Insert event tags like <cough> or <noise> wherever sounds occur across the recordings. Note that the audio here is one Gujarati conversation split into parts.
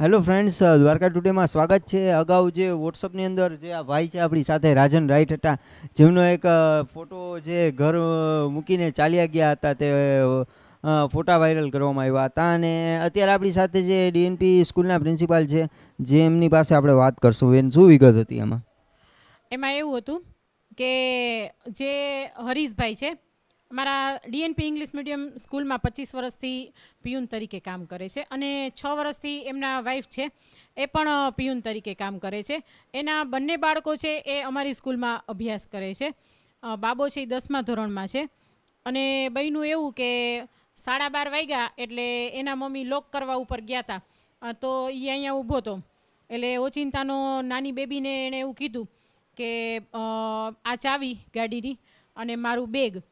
હેલો ફ્રેન્ડ્સ દ્વારકા ટુડેમાં સ્વાગત છે અગાઉ જે વોટ્સઅપની અંદર જે આ ભાઈ છે આપણી સાથે રાજન રાઈટ હતા જેમનો એક ફોટો જે ઘર મૂકીને ચાલ્યા ગયા હતા તે ફોટા વાયરલ કરવામાં આવ્યા હતા અને અત્યારે આપણી સાથે જે ડીએનપી સ્કૂલના પ્રિન્સિપાલ છે જે એમની પાસે આપણે વાત કરશું એની શું વિગત હતી એમાં એમાં એવું હતું કે જે હરીશભાઈ છે મારા ડીએનપી ઇંગ્લિશ મીડિયમ સ્કૂલમાં પચીસ વર્ષથી પિયુન તરીકે કામ કરે છે અને છ વર્ષથી એમના વાઈફ છે એ પણ પિયુન તરીકે કામ કરે છે એના બંને બાળકો છે એ અમારી સ્કૂલમાં અભ્યાસ કરે છે બાબો છે એ દસમા ધોરણમાં છે અને બહેનું એવું કે સાડા બાર વાગ્યા એટલે એના મમ્મી લોક કરવા ઉપર ગયા હતા તો એ અહીંયા ઊભો હતો એટલે ઓચિંતાનો નાની બેબીને એણે એવું કીધું કે આ ચાવી ગાડીની અને મારું બેગ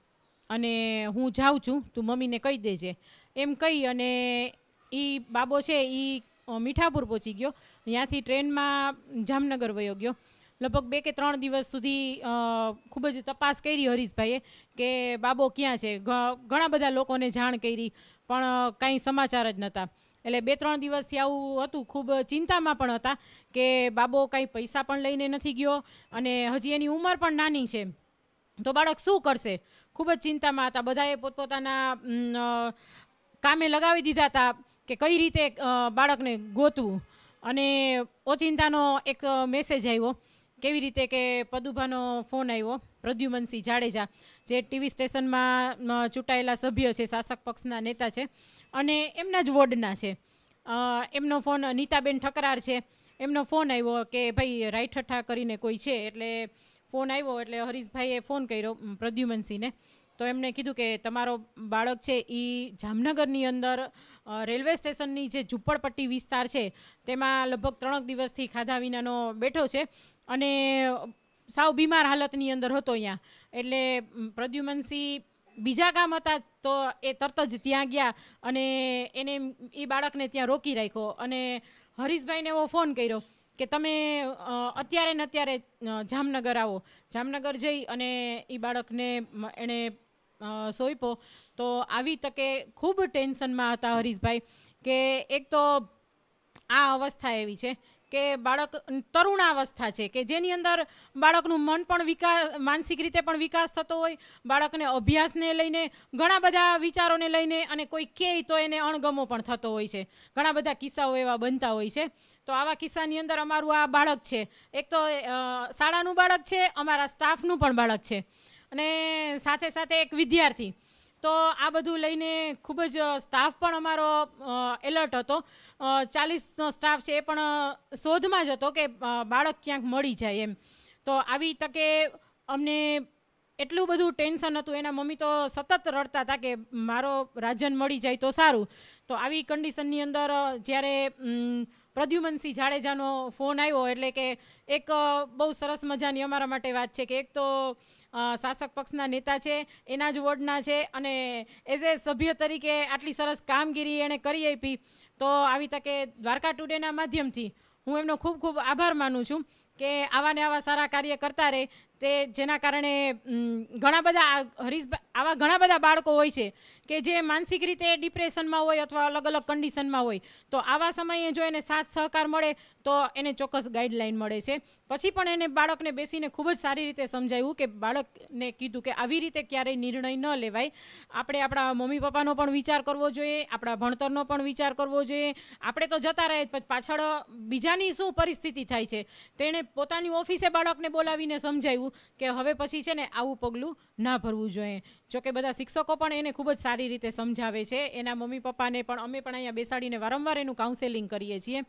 અને હું જાઉં છું તું મમ્મીને કહી દેજે એમ કહી અને એ બાબો છે એ મીઠાપુર પહોંચી ગયો ત્યાંથી ટ્રેનમાં જામનગર વયો ગયો લગભગ બે કે ત્રણ દિવસ સુધી ખૂબ જ તપાસ કરી હરીશભાઈએ કે બાબો ક્યાં છે ઘણા બધા લોકોને જાણ કરી પણ કાંઈ સમાચાર જ નહોતા એટલે બે ત્રણ દિવસથી આવું હતું ખૂબ ચિંતામાં પણ હતા કે બાબો કાંઈ પૈસા પણ લઈને નથી ગયો અને હજી એની ઉંમર પણ નાની છે તો બાળક શું કરશે ખૂબ જ ચિંતામાં હતા બધાએ પોતપોતાના કામે લગાવી દીધા હતા કે કઈ રીતે બાળકને ગોતવું અને ઓચિંતાનો એક મેસેજ આવ્યો કેવી રીતે કે પદુભાનો ફોન આવ્યો પ્રદ્યુમનસિંહ જાડેજા જે ટીવી સ્ટેશનમાં ચૂંટાયેલા સભ્ય છે શાસક પક્ષના નેતા છે અને એમના જ વોર્ડના છે એમનો ફોન નીતાબેન ઠકરાર છે એમનો ફોન આવ્યો કે ભાઈ રાઈઠઠા કરીને કોઈ છે એટલે ફોન આવ્યો એટલે હરીશભાઈએ ફોન કર્યો પ્રદ્યુમનસિંહને તો એમણે કીધું કે તમારો બાળક છે એ જામનગરની અંદર રેલવે સ્ટેશનની જે ઝુંપડપટ્ટી વિસ્તાર છે તેમાં લગભગ ત્રણક દિવસથી ખાધા વિનાનો બેઠો છે અને સાવ બીમાર હાલતની અંદર હતો અહીંયા એટલે પ્રદ્યુમનસિંહ બીજા ગામ હતા તો એ તરત જ ત્યાં ગયા અને એને એ બાળકને ત્યાં રોકી રાખ્યો અને હરીશભાઈને એવો ફોન કર્યો કે તમે અત્યારે ને અત્યારે જામનગર આવો જામનગર જઈ અને એ બાળકને એણે સોંપો તો આવી તકે ખૂબ ટેન્શનમાં હતા હરીશભાઈ કે એક તો આ અવસ્થા એવી છે કે બાળક તરુણાવસ્થા છે કે જેની અંદર બાળકનું મન પણ વિકાસ માનસિક રીતે પણ વિકાસ થતો હોય બાળકને અભ્યાસને લઈને ઘણા બધા વિચારોને લઈને અને કોઈ કહે તો એને અણગમો પણ થતો હોય છે ઘણા બધા કિસ્સાઓ એવા બનતા હોય છે તો આવા કિસ્સાની અંદર અમારું આ બાળક છે એક તો શાળાનું બાળક છે અમારા સ્ટાફનું પણ બાળક છે અને સાથે સાથે એક વિદ્યાર્થી તો આ બધું લઈને ખૂબ જ સ્ટાફ પણ અમારો એલર્ટ હતો ચાલીસનો સ્ટાફ છે એ પણ શોધમાં જ હતો કે બાળક ક્યાંક મળી જાય એમ તો આવી તકે અમને એટલું બધું ટેન્શન હતું એના મમ્મી તો સતત રડતા હતા કે મારો રાજન મળી જાય તો સારું તો આવી કન્ડિશનની અંદર જ્યારે પ્રદ્યુમનસિંહ જાડેજાનો ફોન આવ્યો એટલે કે એક બહુ સરસ મજાની અમારા માટે વાત છે કે એક તો શાસક પક્ષના નેતા છે એના જ વોર્ડના છે અને એઝ એ સભ્ય તરીકે આટલી સરસ કામગીરી એણે કરી આપી તો આવી તકે દ્વારકા ટુડેના માધ્યમથી હું એમનો ખૂબ ખૂબ આભાર માનું છું કે આવા ને આવા સારા કાર્ય કરતા રહે તે જેના કારણે ઘણા બધા હરીશ આવા ઘણા બધા બાળકો હોય છે કે જે માનસિક રીતે ડિપ્રેશનમાં હોય અથવા અલગ અલગ કન્ડિશનમાં હોય તો આવા સમયે જો એને સાથ સહકાર મળે તો એને ચોક્કસ ગાઈડલાઇન મળે છે પછી પણ એને બાળકને બેસીને ખૂબ જ સારી રીતે સમજાવ્યું કે બાળકને કીધું કે આવી રીતે ક્યારેય નિર્ણય ન લેવાય આપણે આપણા મમ્મી પપ્પાનો પણ વિચાર કરવો જોઈએ આપણા ભણતરનો પણ વિચાર કરવો જોઈએ આપણે તો જતા રહે પાછળ બીજાની શું પરિસ્થિતિ થાય છે તેણે પોતાની ઓફિસે બાળકને બોલાવીને સમજાવ્યું કે હવે પછી છે ને આવું પગલું ના ભરવું જોઈએ જોકે બધા શિક્ષકો પણ એને ખૂબ જ સારી સારી રીતે સમજાવે છે એના મમ્મી પપ્પાને પણ અમે પણ અહીંયા બેસાડીને વારંવાર એનું કાઉન્સેલિંગ કરીએ છીએ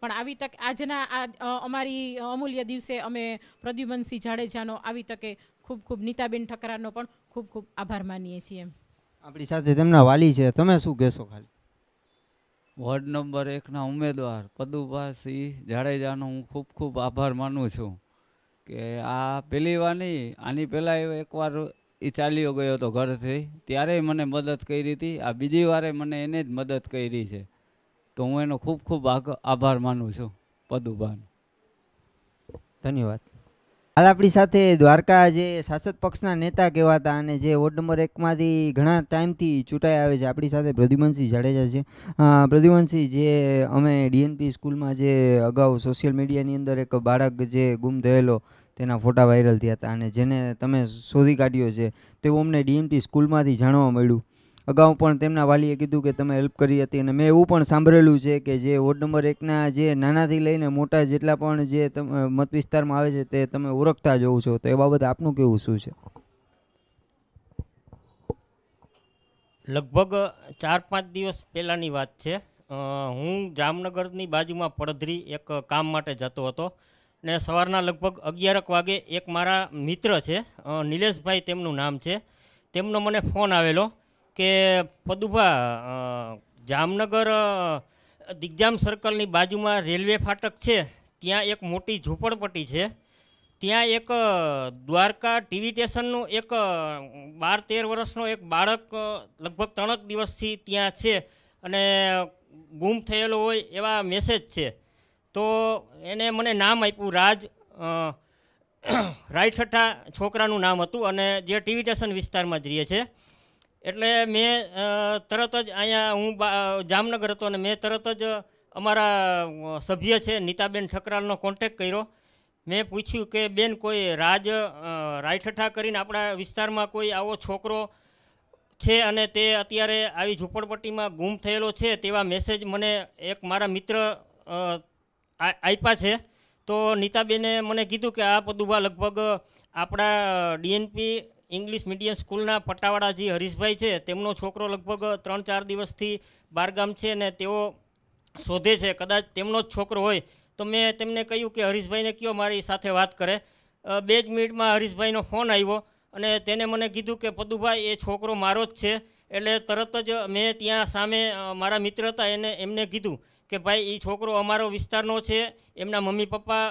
પણ આવી તકે આજના આ અમારી અમૂલ્ય દિવસે અમે પ્રદ્યુમનસિંહ જાડેજાનો આવી તકે ખૂબ ખૂબ નીતાબેન ઠકરાનો પણ ખૂબ ખૂબ આભાર માનીએ છીએ આપણી સાથે તેમના વાલી છે તમે શું કહેશો ખાલી વોર્ડ નંબર એકના ઉમેદવાર પદુભાસિંહ જાડેજાનો હું ખૂબ ખૂબ આભાર માનું છું કે આ પહેલી વાર નહીં આની પહેલાં એકવાર એ ચાલ્યો ગયો હતો ઘરથી ત્યારે મને મદદ કરી હતી આ બીજી વારે મને એને જ મદદ કરી છે તો હું એનો ખૂબ ખૂબ આભાર માનું છું પદુભાન ધન્યવાદ હાલ આપણી સાથે દ્વારકા જે શાસક પક્ષના નેતા કહેવાતા અને જે વોર્ડ નંબર એકમાંથી ઘણા ટાઈમથી ચૂંટાઈ આવે છે આપણી સાથે પ્રદ્યુમનસિંહ જાડેજા છે પ્રદ્યુમનસિંહ જે અમે ડીએનપી સ્કૂલમાં જે અગાઉ સોશિયલ મીડિયાની અંદર એક બાળક જે ગુમ થયેલો તેના ફોટા વાયરલ થયા હતા અને જેને તમે શોધી કાઢ્યો છે તેવું અમને ડીએમટી સ્કૂલમાંથી જાણવા મળ્યું અગાઉ પણ તેમના વાલીએ કીધું કે તમે હેલ્પ કરી હતી અને મેં એવું પણ સાંભળેલું છે કે જે વોર્ડ નંબર એકના જે નાનાથી લઈને મોટા જેટલા પણ જે મત વિસ્તારમાં આવે છે તે તમે ઓળખતા જોઉં છો તો એ બાબત આપનું કેવું શું છે લગભગ ચાર પાંચ દિવસ પહેલાંની વાત છે હું જામનગરની બાજુમાં પડધરી એક કામ માટે જતો હતો ને સવારના લગભગ અગિયારક વાગે એક મારા મિત્ર છે નિલેશભાઈ તેમનું નામ છે તેમનો મને ફોન આવેલો કે પદુભા જામનગર દિગ્જામ સર્કલની બાજુમાં રેલવે ફાટક છે ત્યાં એક મોટી ઝૂંપડપટ્ટી છે ત્યાં એક દ્વારકા ટીવી સ્ટેશનનું એક બાર તેર વર્ષનો એક બાળક લગભગ ત્રણેક દિવસથી ત્યાં છે અને ગુમ થયેલો હોય એવા મેસેજ છે તો એને મને નામ આપ્યું રાજ રાયઠઠ્ઠા છોકરાનું નામ હતું અને જે ટીવી સ્ટેશન વિસ્તારમાં જ રહે છે એટલે મેં તરત જ અહીંયા હું જામનગર હતો અને મેં તરત જ અમારા સભ્ય છે નીતાબેન ઠકરાલનો કોન્ટેક કર્યો મેં પૂછ્યું કે બેન કોઈ રાજ રાયઠઠ્ઠા કરીને આપણા વિસ્તારમાં કોઈ આવો છોકરો છે અને તે અત્યારે આવી ઝૂંપડપટ્ટીમાં ગુમ થયેલો છે તેવા મેસેજ મને એક મારા મિત્ર આપ્યા છે તો નીતાબેને મને કીધું કે આ પદુભા લગભગ આપણા ડીએનપી ઇંગ્લિશ મીડિયમ સ્કૂલના પટાવાળા જે હરીશભાઈ છે તેમનો છોકરો લગભગ ત્રણ ચાર દિવસથી બારગામ છે ને તેઓ શોધે છે કદાચ તેમનો જ છોકરો હોય તો મેં તેમને કહ્યું કે હરીશભાઈને કયો મારી સાથે વાત કરે બે જ મિનિટમાં હરીશભાઈનો ફોન આવ્યો અને તેને મને કીધું કે પદુભાઈ એ છોકરો મારો જ છે એટલે તરત જ મેં ત્યાં સામે મારા મિત્ર હતા એને એમને કીધું કે ભાઈ એ છોકરો અમારો વિસ્તારનો છે એમના મમ્મી પપ્પા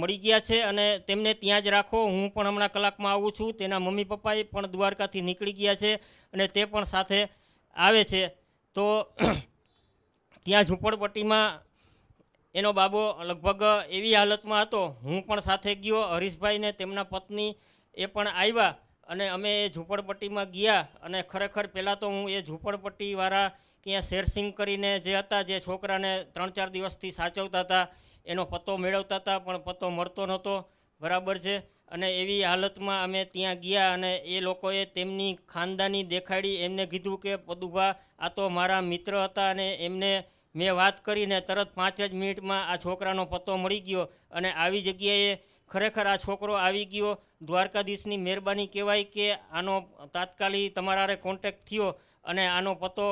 મળી ગયા છે અને તેમને ત્યાં જ રાખો હું પણ હમણાં કલાકમાં આવું છું તેના મમ્મી પપ્પાએ પણ દ્વારકાથી નીકળી ગયા છે અને તે પણ સાથે આવે છે તો <clears throat> ત્યાં ઝૂંપડપટ્ટીમાં એનો બાબો લગભગ એવી હાલતમાં હતો હું પણ સાથે ગયો હરીશભાઈને તેમના પત્ની એ પણ આવ્યા અને અમે એ ઝૂંપડપટ્ટીમાં ગયા અને ખરેખર પહેલાં તો હું એ ઝૂંપડપટ્ટીવાળા કે અહીંયા શેરસિંગ કરીને જે હતા જે છોકરાને ત્રણ ચાર દિવસથી સાચવતા હતા એનો પત્તો મેળવતા હતા પણ પત્તો મળતો નહોતો બરાબર છે અને એવી હાલતમાં અમે ત્યાં ગયા અને એ લોકોએ તેમની ખાનદાની દેખાડી એમને કીધું કે પદુભા આ તો મારા મિત્ર હતા અને એમને મેં વાત કરીને તરત પાંચ જ મિનિટમાં આ છોકરાનો પત્તો મળી ગયો અને આવી જગ્યાએ ખરેખર આ છોકરો આવી ગયો દ્વારકાધીશની મહેરબાની કહેવાય કે આનો તાત્કાલિક તમારે કોન્ટેક્ટ થયો અને આનો પત્તો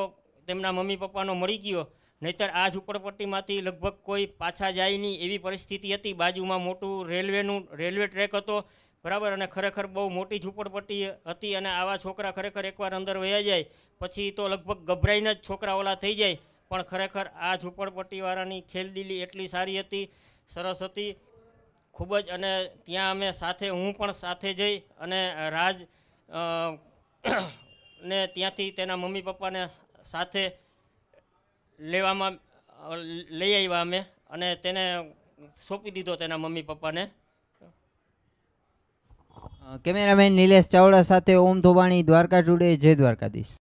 તેમના મમ્મી પપ્પાનો મળી ગયો નહીતર આ ઝૂંપડપટ્ટીમાંથી લગભગ કોઈ પાછા જાય નહીં એવી પરિસ્થિતિ હતી બાજુમાં મોટું રેલવેનું રેલવે ટ્રેક હતો બરાબર અને ખરેખર બહુ મોટી ઝૂંપડપટ્ટી હતી અને આવા છોકરા ખરેખર એકવાર અંદર વયા જાય પછી તો લગભગ ગભરાઈને જ છોકરાઓલા થઈ જાય પણ ખરેખર આ ઝૂંપડપટ્ટીવાળાની ખેલદીલી એટલી સારી હતી સરસ હતી ખૂબ જ અને ત્યાં અમે સાથે હું પણ સાથે જઈ અને રાજ ને ત્યાંથી તેના મમ્મી પપ્પાને સાથે લેવામાં લઈ આવ્યા અમે અને તેને સોંપી દીધો તેના મમ્મી પપ્પાને કેમેરામેન નિલેશ ચાવડા સાથે ઓમ ધોબાણી દ્વારકા ટુડે જય દ્વારકાધીશ